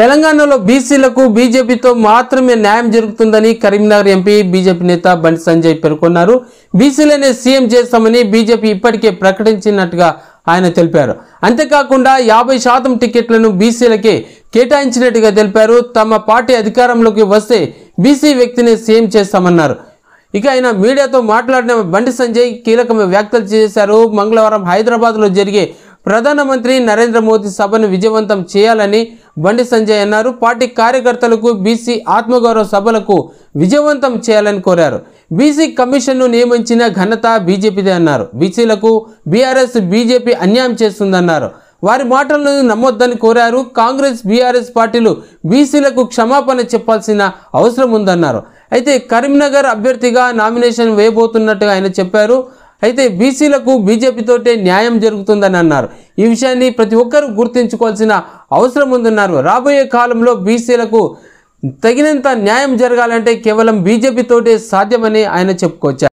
తెలంగాణలో బీసీలకు బీజేపీతో మాత్రమే న్యాయం జరుగుతుందని కరీంనగర్ ఎంపీ బీజేపీ నేత బండి సంజయ్ పేర్కొన్నారు బీసీలనే సీఎం చేస్తామని బీజేపీ ఇప్పటికే ప్రకటించినట్టుగా ఆయన తెలిపారు అంతేకాకుండా యాభై శాతం టికెట్లను బీసీలకే కేటాయించినట్టుగా తెలిపారు తమ పార్టీ అధికారంలోకి వస్తే బీసీ వ్యక్తిని సీఎం చేస్తామన్నారు ఇక ఆయన మీడియాతో మాట్లాడిన బండి సంజయ్ కీలకమైన వ్యాఖ్యలు చేశారు మంగళవారం హైదరాబాద్లో జరిగే ప్రధానమంత్రి నరేంద్ర మోదీ సభను విజయవంతం చేయాలని బండి సంజయ్ అన్నారు పార్టీ కార్యకర్తలకు బీసీ ఆత్మగౌరవ సభలకు విజయవంతం చేయాలని కోరారు బీసీ కమిషన్ను నియమించిన ఘనత బీజేపీదే అన్నారు బీసీలకు బీఆర్ఎస్ బీజేపీ అన్యాయం చేస్తుందన్నారు వారి మాటలను నమ్మొద్దని కోరారు కాంగ్రెస్ బీఆర్ఎస్ పార్టీలు బీసీలకు క్షమాపణ చెప్పాల్సిన అవసరం ఉందన్నారు అయితే కరీంనగర్ అభ్యర్థిగా నామినేషన్ వేయబోతున్నట్టుగా ఆయన చెప్పారు అయితే బీసీలకు బీజేపీతోటే న్యాయం జరుగుతుందని అన్నారు ఈ విషయాన్ని ప్రతి ఒక్కరూ గుర్తించుకోవాల్సిన అవసరం ఉందన్నారు రాబోయే కాలంలో బీసీలకు తగినంత న్యాయం జరగాలంటే కేవలం బీజేపీతోటే సాధ్యమని ఆయన చెప్పుకొచ్చారు